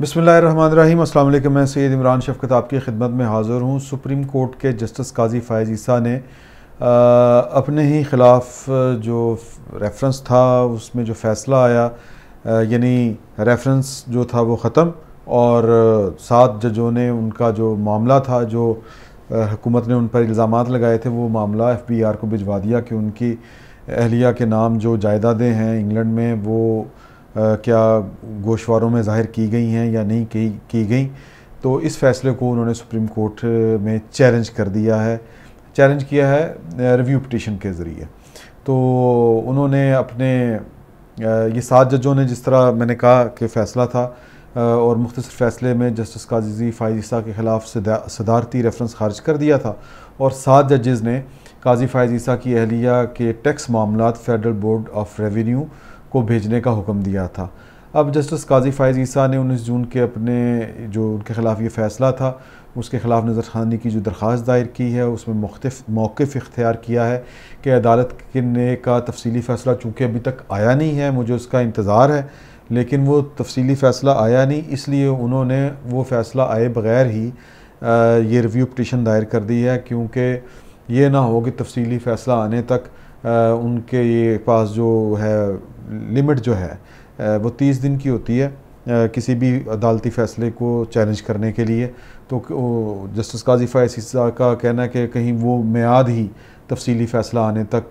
बसमीम असल मैं सैद इमरान शफकत आपकी खिदमत में हाज़िर हूँ सुप्रीम कोर्ट के जस्टिस काजी फ़ायज़ ईसा ने आ, अपने ही ख़िलाफ़ जो रेफरेंस था उसमें जो फ़ैसला आया यानी रेफरेंस जो था वो ख़त्म और सात जजों ने उनका जो मामला था जो हुकूमत ने उन पर इल्ज़ाम लगाए थे वो मामला एफ़ बी आर को भिजवा दिया कि उनकी अहलिया के नाम जो जायदादें हैं इंग्लैंड में वो क्या गोशवारों में ज़ाहिर की गई हैं या नहीं की की गई तो इस फैसले को उन्होंने सुप्रीम कोर्ट में चैलेंज कर दिया है चैलेंज किया है रिव्यू पटिशन के ज़रिए तो उन्होंने अपने ये सात जजों ने जिस तरह मैंने कहा कि फ़ैसला था और मुख्तर फैसले में जस्टिस काजी फ़ायजीसा के ख़िलाफ़ सदारती रेफरेंस खारिज कर दिया था और सात जजेज़ ने काजी फ़ायजीसा की अहलिया के टैक्स मामला फेडरल बोर्ड ऑफ रेवेन्यू को भेजने का हुक्म दिया था अब जस्टिस काजी फ़ायज़ ईसा ने 19 जून के अपने जो उनके ख़िलाफ़ ये फ़ैसला था उसके ख़िलाफ़ नज़रखानी की जो दरख्वास्त दायर की है उसमें मुख्तफ मौक़ इख्तियार किया है कि अदालत के ने का तफसली फ़ैसला चूँकि अभी तक आया नहीं है मुझे उसका इंतज़ार है लेकिन वो तफसली फ़ैसला आया नहीं इसलिए उन्होंने वो फ़ैसला आए बग़ैर ही ये रिव्यू पटिशन दायर कर दी है क्योंकि ये ना हो कि तफसली फ़ैसला आने तक उनके ये पास जो है लिमिट जो है वो तीस दिन की होती है किसी भी अदालती फ़ैसले को चैलेंज करने के लिए तो जस्टिस काजी फ़ैस का कहना है कि कहीं वो मैद ही तफसीली फ़ैसला आने तक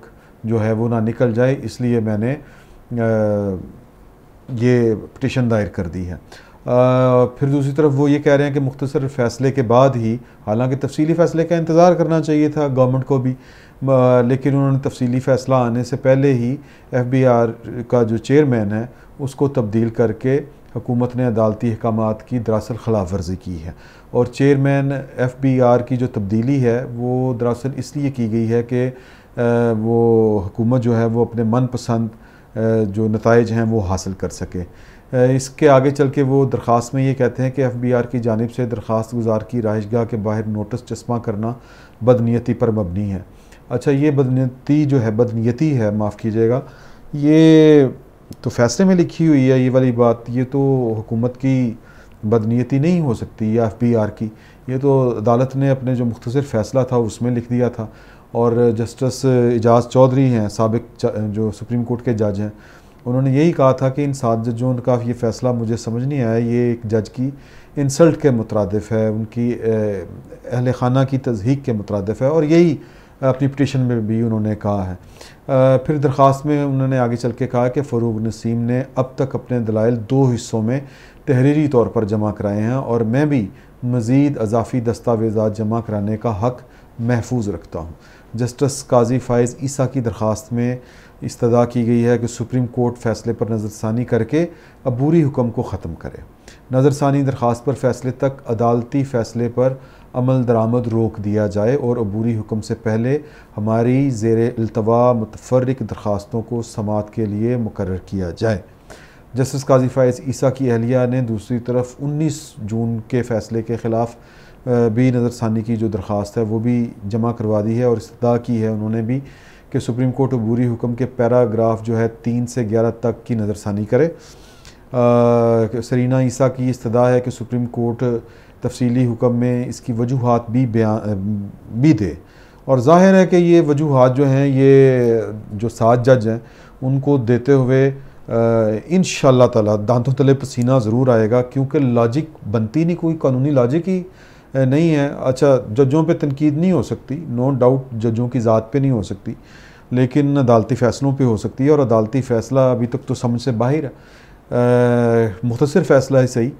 जो है वो ना निकल जाए इसलिए मैंने ये पटिशन दायर कर दी है आ, फिर दूसरी तरफ वो ये कह रहे हैं कि मुख्तर फ़ैसले के बाद ही हालांकि तफसीली फ़ैसले का इंतज़ार करना चाहिए था गवर्नमेंट को भी लेकिन उन्होंने तफसीली फ़ैसला आने से पहले ही एफ बी आर का जो चेयरमैन है उसको तब्दील करके हुकूमत ने अदालती अहकाम की दरअसल खिलाफ वर्जी की है और चेयरमैन एफ बी आर की जो तब्दीली है वो दरअसल इसलिए की गई है कि वो हुकूमत जो है वो अपने मनपसंद जो नतज हैं वो हासिल कर सके इसके आगे चल के वो दरख्वास्त में ये कहते हैं कि एफ़ बी आर की जानब से दरख्वास्त गुजार की रहाइश गाह के बाहर नोटिस चश्मा करना बदनीति पर मबनी है अच्छा ये बदनीती जो है बदनीती है माफ़ कीजिएगा ये तो फैसले में लिखी हुई है ये वाली बात ये तो हुकूमत की बदनीति नहीं हो सकती या एफ बी आर की ये तो अदालत ने अपने जो मुख्तर फैसला था उसमें लिख दिया था और जस्टिस एजाज चौधरी हैं सबक जो सुप्रीम कोर्ट के जज हैं उन्होंने यही कहा था कि इन सात जजों का ये फ़ैसला मुझे समझ नहीं आया ये एक जज की इंसल्ट के मुतरद है उनकी अहल खाना की तजहीक के मुतरद है और यही अपनी पटिशन में भी उन्होंने कहा है फिर दरख्वास्त में उन्होंने आगे चल के कहा कि फ़रूग नसीम ने अब तक अपने दलाइल दो हिस्सों में तहरीरी तौर पर जमा कराए हैं और मैं भी मज़ीद अजाफी दस्तावेज़ा जमा कराने का हक़ महफूज रखता हूँ जस्टिस काजी फ़ायज़ ईसा की दरख्वास्त में इस्तः की गई है कि सुप्रीम कोर्ट फैसले पर नज़रसानी करके अबूरी हुक्म को ख़त्म करे नज़रसानी दरख्वास्त पर फैसले तक अदालती फ़ैसले पर अमल दरामद रोक दिया जाए और अबूरी हुक्म से पहले हमारी जेर अल्तवा मतफरक दरख्वास्तों को समात के लिए मुकर किया जाए जस्टिस काजी फ़ायज़ ईसा की अहलिया ने दूसरी तरफ उन्नीस जून के फ़ैसले के ख़िलाफ़ भी नज़रसानी की जो दरख्वास्त है वो भी जमा करवा दी है और इस्तः की है उन्होंने भी कि सुप्रीम कोर्ट अबूरी हुक्म के पैराग्राफ जो है तीन से ग्यारह तक की नज़रसानी करे सरीना ईसा की इस्तः है कि सुप्रीम कोर्ट तफसीली हुक्म में इसकी वजूहत भी बयान भी दे और जाहिर है कि ये वजूहत जो हैं ये जो सात जज हैं उनको देते हुए इन ताला दांतों तले पसीना ज़रूर आएगा क्योंकि लॉजिक बनती नहीं कोई कानूनी लॉजिक ही नहीं है अच्छा जजों पे तनकीद नहीं हो सकती नो डाउट जजों की ज़ात पे नहीं हो सकती लेकिन अदालती फ़ैसलों पे हो सकती है और अदालती फ़ैसला अभी तक तो समझ से बाहर है मुख्तर फ़ैसला है सही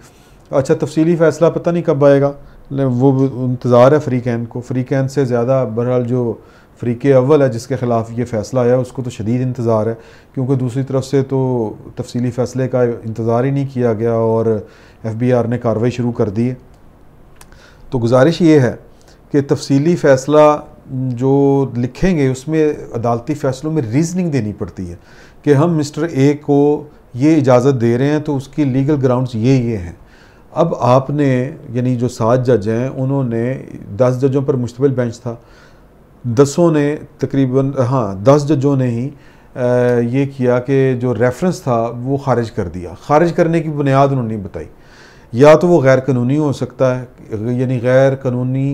अच्छा तफसीली फ़ैसला पता नहीं कब आएगा वो इंतज़ार है फ्री कैन को फ्री कैन से ज़्यादा बहरहाल जो फ्री के अव्वल है जिसके ख़िलाफ़ ये फ़ैसला आया उसको तो शदीद इंतज़ार है क्योंकि दूसरी तरफ से तो तफसीली फ़ैसले का इंतज़ार ही नहीं किया गया और एफ़ बी आर ने कार्रवाई शुरू कर दी है तो गुजारिश ये है कि तफसीली फ़ैसला जो लिखेंगे उसमें अदालती फ़ैसलों में रीजनिंग देनी पड़ती है कि हम मिस्टर ए को ये इजाज़त दे रहे हैं तो उसकी लीगल ग्राउंड्स ये ये हैं अब आपने यानी जो सात जज हैं उन्होंने दस जजों पर मुश्तमिल बेंच था दसों ने तकरीबन हाँ दस जजों ने ही ये किया कि जो रेफरेंस था वो खारिज कर दिया खारिज करने की बुनियाद उन्होंने बताई या तो वो गैर कानूनी हो सकता है यानी गैर कानूनी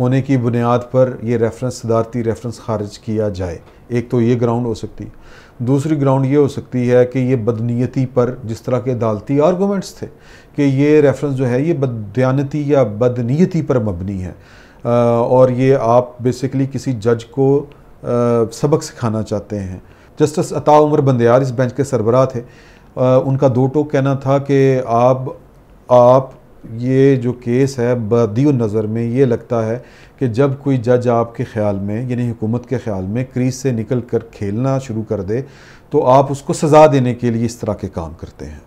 होने की बुनियाद पर यह रेफरेंस सदारती रेफरेंस खारिज किया जाए एक तो ये ग्राउंड हो सकती है दूसरी ग्राउंड ये हो सकती है कि ये बदनीयती पर जिस तरह के अदालती आर्गूमेंट्स थे कि ये रेफरेंस जो है ये बदयानती या बदनीयती पर मबनी है आ, और ये आप बेसिकली किसी जज को आ, सबक सिखाना चाहते हैं जस्टिस अता उमर बंदयार इस बेंच के सरबरा थे आ, उनका दो टोक कहना था कि आप आप ये जो केस है बदी नज़र में ये लगता है कि जब कोई जज आपके ख्याल में यानी हुकूमत के ख्याल में क्रीज से निकल कर खेलना शुरू कर दे तो आप उसको सज़ा देने के लिए इस तरह के काम करते हैं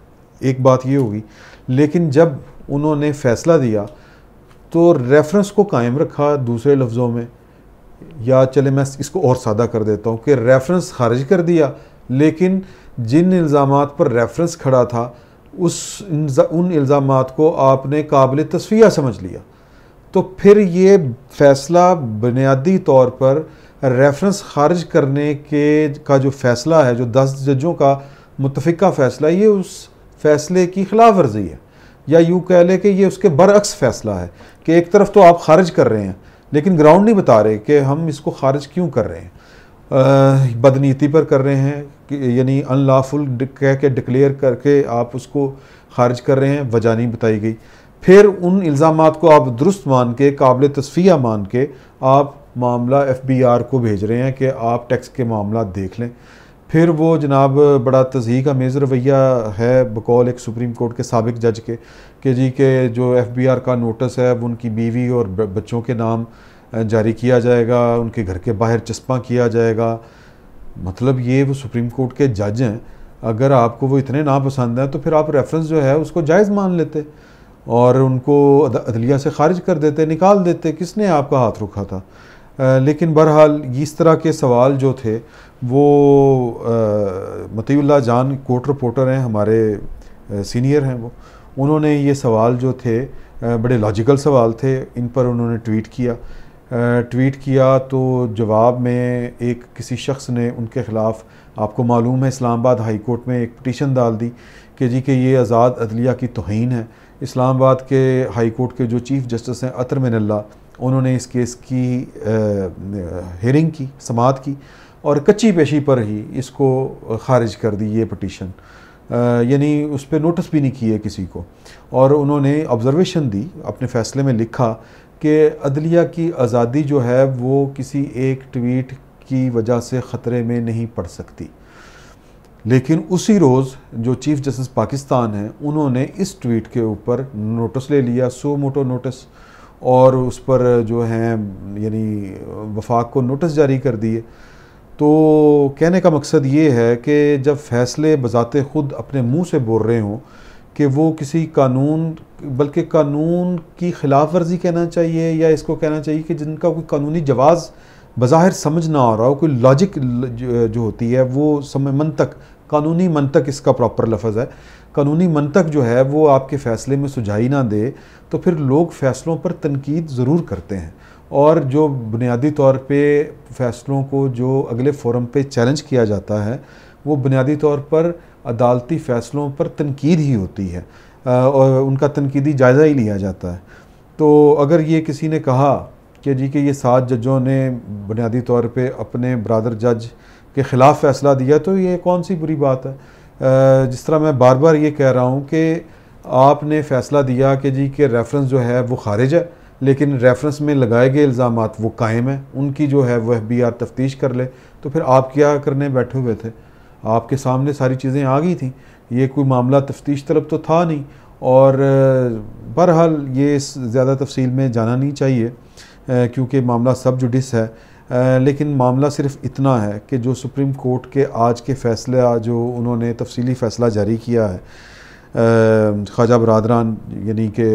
एक बात ये होगी लेकिन जब उन्होंने फ़ैसला दिया तो रेफरेंस को कायम रखा दूसरे लफ्ज़ों में या चले मैं इसको और सादा कर देता हूँ कि रेफरेंस खारिज कर दिया लेकिन जिन इल्ज़ाम पर रेफरेंस खड़ा था उस उन इल्ज़ाम को आपने काबिल तस्फिया समझ लिया तो फिर ये फ़ैसला बुनियादी तौर पर रेफरेंस खारिज करने के का जो फ़ैसला है जो दस जजों का मुतफ़ा फ़ैसला ये उस फ़ैसले की खिलाफ वर्जी है या यूँ कह लें कि ये उसके बरअक्स फ़ैसला है कि एक तरफ तो आप खारिज कर रहे हैं लेकिन ग्राउंड नहीं बता रहे कि हम इसको खारिज क्यों कर रहे हैं बदनीति पर कर रहे हैं कि यानी अनलाफुल कह के डिक्लेयर करके आप उसको खारिज कर रहे हैं वजह नहीं बताई गई फिर उन इल्ज़ाम को आप दुरुस्त मान के काबिल तस्फिया मान के आप मामला एफ बी आर को भेज रहे हैं कि आप टैक्स के मामला देख लें फिर वो जनाब बड़ा तजी का मेज़ रवैया है बकौल एक सुप्रीम कोर्ट के सबक जज के कि जी के जो एफ बी आर का नोटिस है वो उनकी बीवी और बच्चों के नाम जारी किया जाएगा उनके घर के बाहर चस्पा किया जाएगा मतलब ये वो सुप्रीम कोर्ट के जज हैं अगर आपको वो इतने नापसंद हैं तो फिर आप रेफरेंस जो है उसको जायज़ मान लेते और उनको अदलिया से खारिज कर देते निकाल देते किसने आपका हाथ रुखा था आ, लेकिन बहरहाल इस तरह के सवाल जो थे वो मतील्ला जान कोर्ट रिपोर्टर हैं हमारे सीनियर हैं वो उन्होंने ये सवाल जो थे बड़े लॉजिकल सवाल थे इन पर उन्होंने ट्वीट किया ट्वीट किया तो जवाब में एक किसी शख्स ने उनके ख़िलाफ़ आपको मालूम है इस्लामाबाद हाई कोर्ट में एक पटिशन डाल दी कि जी कि ये आज़ाद अदलिया की तोहन है इस्लामाबाद के हाई कोर्ट के जो चीफ़ जस्टिस हैं अतर मिनल्ला उन्होंने इस केस की हयरिंग की समात की और कच्ची पेशी पर ही इसको ख़ारिज कर दी ये पटिशन यानी उस पर नोटिस भी नहीं किए किसी को और उन्होंने ऑब्ज़र्वेशन दी अपने फ़ैसले में लिखा कि अदलिया की आज़ादी जो है वो किसी एक ट्वीट की वजह से ख़तरे में नहीं पड़ सकती लेकिन उसी रोज़ जो चीफ़ जस्टिस पाकिस्तान हैं उन्होंने इस ट्वीट के ऊपर नोटिस ले लिया सो मोटो नोटिस और उस पर जो हैं यानी वफाक को नोटिस जारी कर दिए तो कहने का मकसद ये है कि जब फैसले बजाते ख़ुद अपने मुंह से बोल रहे हों कि वो किसी कानून बल्कि कानून की खिलाफ वर्जी कहना चाहिए या इसको कहना चाहिए कि जिनका कोई कानूनी जवाज़ बज़ाहिर समझ ना आ रहा हो कोई लॉजिक जो होती है वो समय मन तक कानूनी मन तक इसका प्रॉपर लफज है कानूनी मन तक जो है वो आपके फ़ैसले में सुझाई ना दे तो फिर लोग फ़ैसलों पर तनकीद ज़रूर करते हैं और जो बुनियादी तौर पे फैसलों को जो अगले फोरम पे चैलेंज किया जाता है वो बुनियादी तौर पर अदालती फ़ैसलों पर तनकीद ही होती है और उनका तनकीदी जायज़ा ही लिया जाता है तो अगर ये किसी ने कहा कि जी कि ये सात जजों ने बुनियादी तौर पे अपने ब्रदर जज के ख़िलाफ़ फ़ैसला दिया तो ये कौन सी बुरी बात है जिस तरह मैं बार बार ये कह रहा हूँ कि आपने फ़ैसला दिया कि जी के रेफरेंस जो है वो खारिज है लेकिन रेफरेंस में लगाए गए इल्ज़ाम वो कायम हैं उनकी जो है वह बी आर तफ्तीश कर ले तो फिर आप क्या करने बैठे हुए थे आपके सामने सारी चीज़ें आ गई थी ये कोई मामला तफ्तीश तलब तो था नहीं और बहरहाल ये ज़्यादा तफसील में जाना नहीं चाहिए क्योंकि मामला सब जुडिस है लेकिन मामला सिर्फ इतना है कि जो सुप्रीम कोर्ट के आज के फैसले जो उन्होंने तफसीली फ़ैसला जारी किया है ख्वाजा बरदरान यानी कि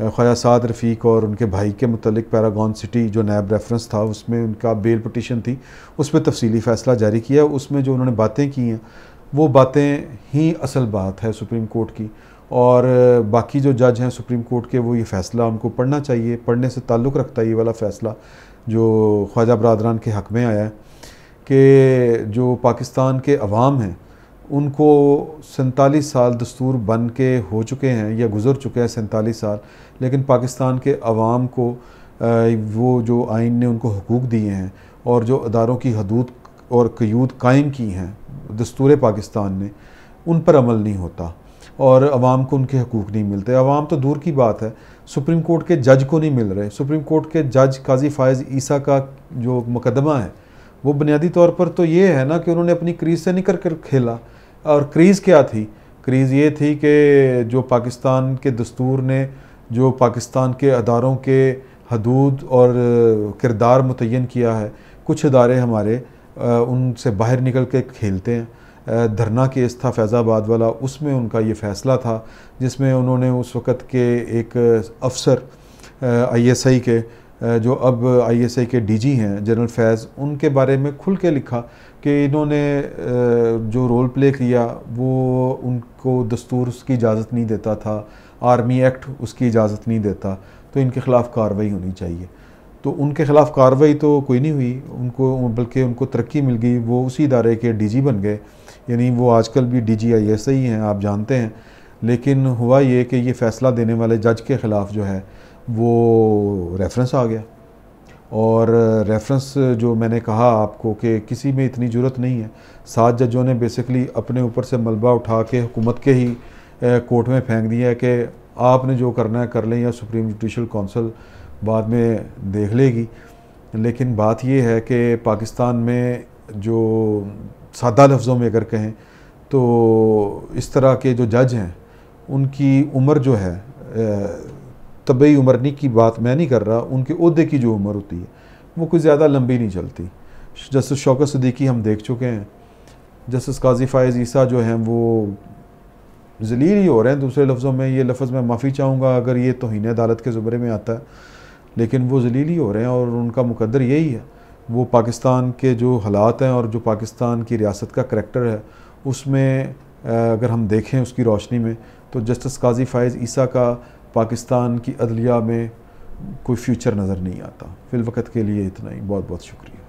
ख्वाजा साद रफ़ीक और उनके भाई के मतलब पैरागॉन सिटी जो नैब रेफरेंस था उसमें उनका बेल पटिशन थी उस पर तफसीली फ़ैसला जारी किया उसमें जो उन्होंने बातें की हैं वो बातें ही असल बात है सुप्रीम कोर्ट की और बाकी जो जज हैं सुप्रीम कोर्ट के वो ये फ़ैसला उनको पढ़ना चाहिए पढ़ने से ताल्लुक़ रखता है ये वाला फ़ैसला जो ख्वाजा बरदरान के हक़ में आया है कि जो पाकिस्तान के अवाम हैं उनको सैंतालीस साल दस्तूर बन के हो चुके हैं या गुज़र चुके हैं सैंतालीस साल लेकिन पाकिस्तान के अवाम को वो जो आइन ने उनको हकूक़ दिए हैं और जो अदारों की हदूद और क्यूद कायम की हैं दस्तूर पाकिस्तान ने उन पर अमल नहीं होता और अवाम को उनके हकूक़ नहीं मिलते अवाम तो दूर की बात है सुप्रीम कोर्ट के जज को नहीं मिल रहे सुप्रीम कोर्ट के जज काजी फ़ायज़ ईसा का जो मुकदमा है वो बुनियादी तौर पर तो ये है ना कि उन्होंने अपनी क्रीज से निकल कर खेला और क्रीज़ क्या थी क्रीज़ ये थी कि जो पाकिस्तान के दस्तूर ने जो पाकिस्तान के अदारों के हदूद और किरदार मुतन किया है कुछ अदारे हमारे उनसे बाहर निकल के खेलते हैं धरना केस था फैज़ाबाद वाला उसमें उनका ये फ़ैसला था जिसमें उन्होंने उस वक़्त के एक अफसर आईएसआई के जो अब आईएसआई के डीजी हैं जनरल फैज़ उनके बारे में खुल के लिखा कि इन्होंने जो रोल प्ले किया वो उनको दस्तूर उसकी इजाज़त नहीं देता था आर्मी एक्ट उसकी इजाज़त नहीं देता तो इनके ख़िलाफ़ कार्रवाई होनी चाहिए तो उनके ख़िलाफ़ कार्रवाई तो कोई नहीं हुई उनको बल्कि उनको तरक्की मिल गई वो उसी इदारे के डीजी बन गए यानी वो आजकल भी डीजी आईएसआई हैं आप जानते हैं लेकिन हुआ ये कि ये फ़ैसला देने वाले जज के ख़िलाफ़ जो है वो रेफरेंस आ गया और रेफरेंस जो मैंने कहा आपको कि किसी में इतनी ज़रूरत नहीं है सात जजों ने बेसिकली अपने ऊपर से मलबा उठा के हुकूमत के ही कोर्ट में फेंक दिया है कि आपने जो करना है कर लें या सुप्रीम जुडिशल कौंसल बाद में देख लेगी लेकिन बात यह है कि पाकिस्तान में जो सादा लफ्ज़ों में अगर कहें तो इस तरह के जो जज हैं उनकी उम्र जो है उम्र उमरनी की बात मैं नहीं कर रहा उनके अहदे की जो उम्र होती है वो कुछ ज़्यादा लंबी नहीं चलती जस्टिस शौकत सदीकी हम देख चुके हैं जस्टिस काजी फ़ायज़ ईसा जो हैं वो जलील ही हो रहे हैं दूसरे लफ्ज़ों में ये लफ्ज़ मैं माफ़ी चाहूँगा अगर ये तोहन अदालत के ज़ुमरे में आता है लेकिन वो जलील ही हो रहे हैं और उनका मुकदर यही है वो पाकिस्तान के जो हालात हैं और जो पाकिस्तान की रियासत का करेक्टर है उसमें अगर हम देखें उसकी रोशनी में तो जस्टिस काजी फ़ायज़ ईसा का पाकिस्तान की अदलिया में कोई फ्यूचर नज़र नहीं आता फिलवक़त के लिए इतना ही बहुत बहुत शुक्रिया